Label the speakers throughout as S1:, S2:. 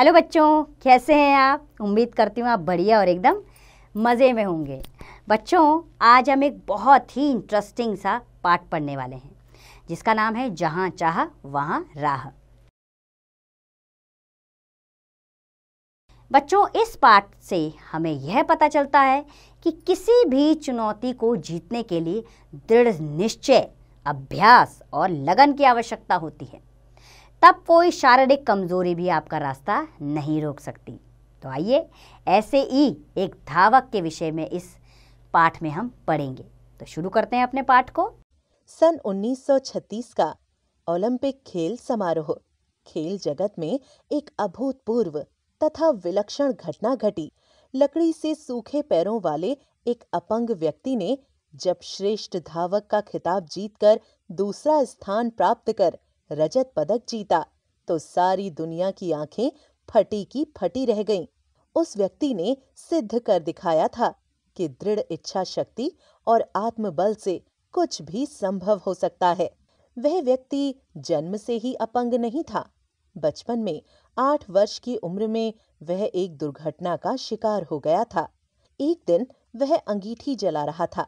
S1: Hello बच्चों कैसे हैं आप उम्मीद करती हूँ आप बढ़िया और एकदम मज़े में होंगे बच्चों आज हम एक बहुत ही इंटरेस्टिंग सा पाठ पढ़ने वाले हैं जिसका नाम है जहाँ चाह वहाँ राह बच्चों इस पाठ से हमें यह पता चलता है कि किसी भी चुनौती को जीतने के लिए दृढ़ निश्चय अभ्यास और लगन की आवश्यकता होती है तब कोई शारीरिक कमजोरी भी आपका रास्ता नहीं रोक सकती तो आइए ऐसे ही एक धावक के विषय में इस पाठ में
S2: हम पढ़ेंगे तो शुरू करते हैं अपने पाठ को सन 1936 का ओलंपिक खेल समारोह खेल जगत में एक अभूतपूर्व तथा विलक्षण घटना घटी लकड़ी से सूखे पैरों वाले एक अपंग व्यक्ति ने जब श्रेष्ठ धावक का खिताब जीतकर दूसरा स्थान प्राप्त कर रजत पदक जीता तो सारी दुनिया की आंखें फटी की फटी रह गईं। उस व्यक्ति ने सिद्ध कर दिखाया था कि दृढ़ इच्छा शक्ति और आत्मबल से कुछ भी संभव हो सकता है वह व्यक्ति जन्म से ही अपंग नहीं था बचपन में आठ वर्ष की उम्र में वह एक दुर्घटना का शिकार हो गया था एक दिन वह अंगीठी जला रहा था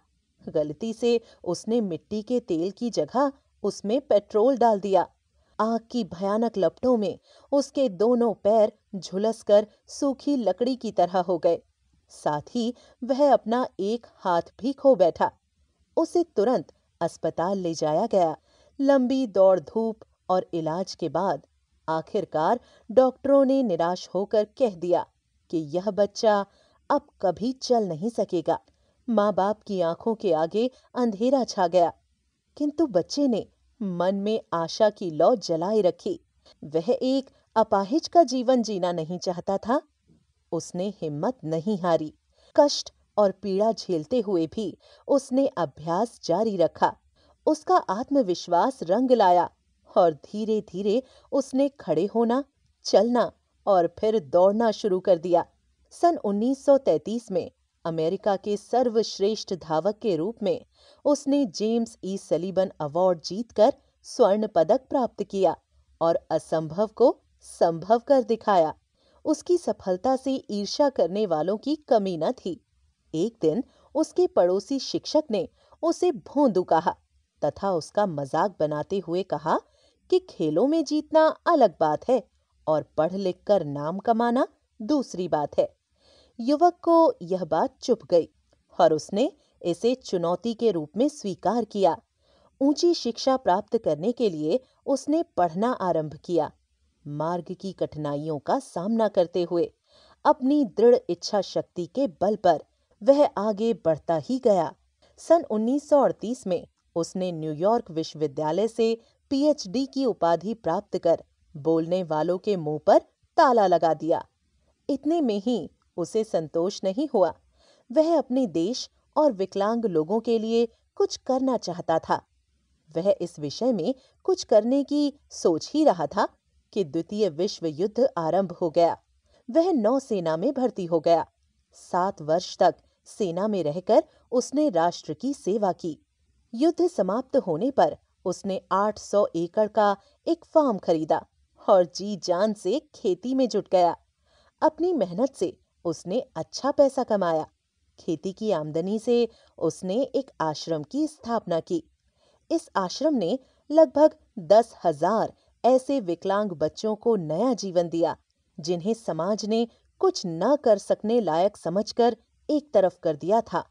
S2: गलती से उसने मिट्टी के तेल की जगह उसमें पेट्रोल डाल दिया आग की भयानक लपटों में उसके दोनों पैर झुलस कर सूखी लकड़ी की तरह हो गए साथ ही वह अपना एक हाथ भी खो बैठा उसे तुरंत अस्पताल ले जाया गया लंबी दौड़ धूप और इलाज के बाद आखिरकार डॉक्टरों ने निराश होकर कह दिया कि यह बच्चा अब कभी चल नहीं सकेगा माँ बाप की आंखों के आगे अंधेरा छा गया किंतु बच्चे ने मन में आशा की लौ जलाए रखी वह एक अपाहिज का जीवन जीना नहीं चाहता था उसने हिम्मत नहीं हारी कष्ट और पीड़ा झेलते हुए भी उसने अभ्यास जारी रखा उसका आत्मविश्वास रंग लाया और धीरे धीरे उसने खड़े होना चलना और फिर दौड़ना शुरू कर दिया सन 1933 में अमेरिका के सर्वश्रेष्ठ धावक के रूप में उसने जेम्स ई सलीबन अवार्ड जीतकर स्वर्ण पदक प्राप्त किया और असंभव को संभव कर दिखाया उसकी सफलता से ईर्षा करने वालों की कमी न थी एक दिन उसके पड़ोसी शिक्षक ने उसे भोंदू कहा तथा उसका मजाक बनाते हुए कहा कि खेलों में जीतना अलग बात है और पढ़ लिख कर नाम कमाना दूसरी बात है युवक को यह बात चुप गई और उसने इसे चुनौती के रूप में स्वीकार किया ऊंची शिक्षा प्राप्त करने के लिए उसने पढ़ना आरंभ किया मार्ग की कठिनाइयों का सामना करते हुए अपनी दृढ़ इच्छा शक्ति के बल पर वह आगे बढ़ता ही गया सन 1938 में उसने न्यूयॉर्क विश्वविद्यालय से पीएचडी की उपाधि प्राप्त कर बोलने वालों के मुंह पर ताला लगा दिया इतने में ही उसे संतोष नहीं हुआ वह अपने देश और विकलांग लोगों के लिए कुछ करना चाहता था वह इस विषय में कुछ करने की सोच ही रहा था कि द्वितीय विश्व युद्ध आरंभ हो गया वह नौसेना में भर्ती हो गया सात वर्ष तक सेना में रहकर उसने राष्ट्र की सेवा की युद्ध समाप्त होने पर उसने 800 एकड़ का एक फार्म खरीदा और जी जान से खेती में जुट गया अपनी मेहनत से उसने अच्छा पैसा कमाया खेती की आमदनी से उसने एक आश्रम की स्थापना की इस आश्रम ने लगभग दस हजार ऐसे विकलांग बच्चों को नया जीवन दिया जिन्हें समाज ने कुछ न कर सकने लायक समझकर एक तरफ कर दिया था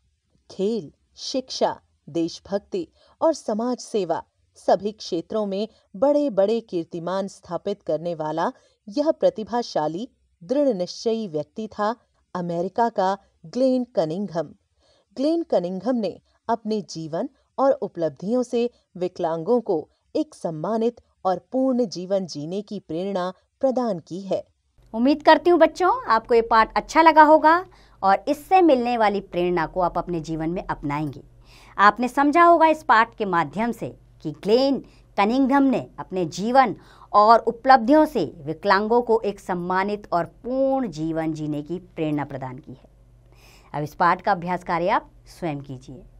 S2: खेल शिक्षा देशभक्ति और समाज सेवा सभी क्षेत्रों में बड़े बड़े कीर्तिमान स्थापित करने वाला यह प्रतिभाशाली दृढ़ निश्चयी व्यक्ति था अमेरिका का ग्लेन कनिंघम ग्लेन कनिंघम ने अपने जीवन और उपलब्धियों से विकलांगों को एक सम्मानित और पूर्ण जीवन जीने की प्रेरणा प्रदान की है उम्मीद करती हूँ बच्चों
S1: आपको ये पाठ अच्छा लगा होगा और इससे मिलने वाली प्रेरणा को आप अपने जीवन में अपनाएंगे आपने समझा होगा इस पाठ के माध्यम से कि ग्लेन कनिंगम ने अपने जीवन और उपलब्धियों से विकलांगों को एक सम्मानित और पूर्ण जीवन जीने की प्रेरणा प्रदान की है अब इस पाठ का अभ्यास कार्य आप स्वयं कीजिए